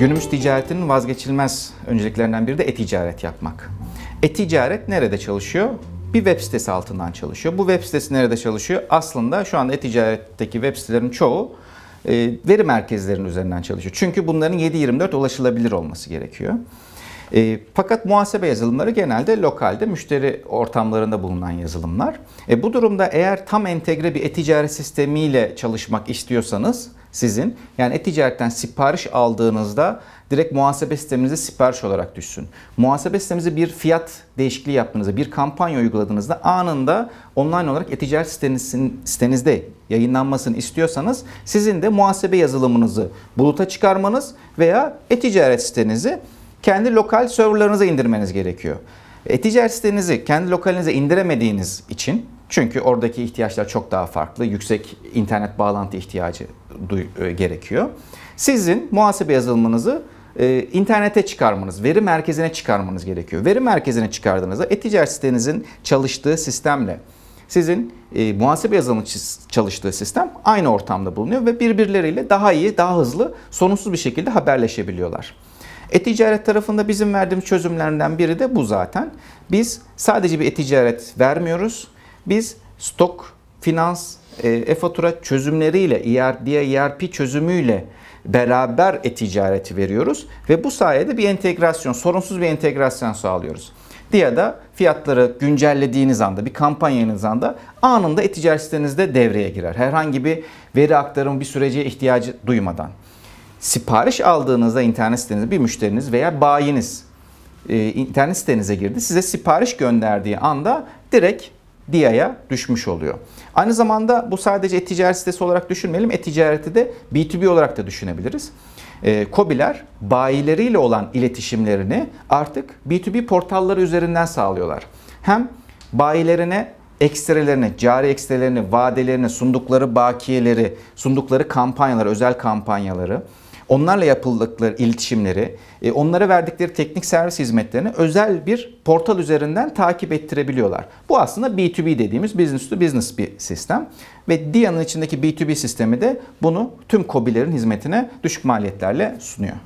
Günümüz ticaretinin vazgeçilmez önceliklerinden biri de e-ticaret yapmak. E-ticaret nerede çalışıyor? Bir web sitesi altından çalışıyor. Bu web sitesi nerede çalışıyor? Aslında şu anda e-ticaretteki web sitelerin çoğu e, veri merkezlerinin üzerinden çalışıyor. Çünkü bunların 7-24 ulaşılabilir olması gerekiyor. E, fakat muhasebe yazılımları genelde lokalde müşteri ortamlarında bulunan yazılımlar. E, bu durumda eğer tam entegre bir e-ticaret sistemiyle çalışmak istiyorsanız sizin yani e-ticaretten sipariş aldığınızda direkt muhasebe sisteminize sipariş olarak düşsün. Muhasebe sisteminize bir fiyat değişikliği yaptığınızda, bir kampanya uyguladığınızda anında online olarak e-ticaret sitenizde yayınlanmasını istiyorsanız sizin de muhasebe yazılımınızı buluta çıkarmanız veya e-ticaret sitenizi kendi lokal serverlarınıza indirmeniz gerekiyor. E-ticaret sitenizi kendi lokalinize indiremediğiniz için çünkü oradaki ihtiyaçlar çok daha farklı. Yüksek internet bağlantı ihtiyacı e, gerekiyor. Sizin muhasebe yazılımınızı e, internete çıkarmanız, veri merkezine çıkarmanız gerekiyor. Veri merkezine çıkardığınızda e-ticaret sitenizin çalıştığı sistemle sizin e, muhasebe yazılımı çalıştığı sistem aynı ortamda bulunuyor ve birbirleriyle daha iyi, daha hızlı, sorunsuz bir şekilde haberleşebiliyorlar. E-ticaret tarafında bizim verdiğimiz çözümlerden biri de bu zaten. Biz sadece bir e-ticaret vermiyoruz. Biz stok, finans, e, e-fatura çözümleriyle, ERP, ERP çözümüyle beraber e-ticareti veriyoruz ve bu sayede bir entegrasyon, sorunsuz bir entegrasyon sağlıyoruz. Diya da fiyatları güncellediğiniz anda, bir kampanyanız anda anında e-ticaret sitenizde devreye girer. Herhangi bir veri aktarımı bir sürece ihtiyacı duymadan sipariş aldığınızda internet sitenize bir müşteriniz veya bayiniz e, internet sitenize girdi. Size sipariş gönderdiği anda direkt DIA'ya düşmüş oluyor. Aynı zamanda bu sadece e-ticaret sitesi olarak düşünmeyelim. E-ticareti de B2B olarak da düşünebiliriz. E, Kobiler bayileriyle olan iletişimlerini artık B2B portalları üzerinden sağlıyorlar. Hem bayilerine ekstrelerini, cari ekstrelerini, vadelerini, sundukları bakiyeleri, sundukları kampanyaları, özel kampanyaları, onlarla yapıldıkları iletişimleri, e, onlara verdikleri teknik servis hizmetlerini özel bir portal üzerinden takip ettirebiliyorlar. Bu aslında B2B dediğimiz business to business bir sistem. Ve DIA'nın içindeki B2B sistemi de bunu tüm COBİ'lerin hizmetine düşük maliyetlerle sunuyor.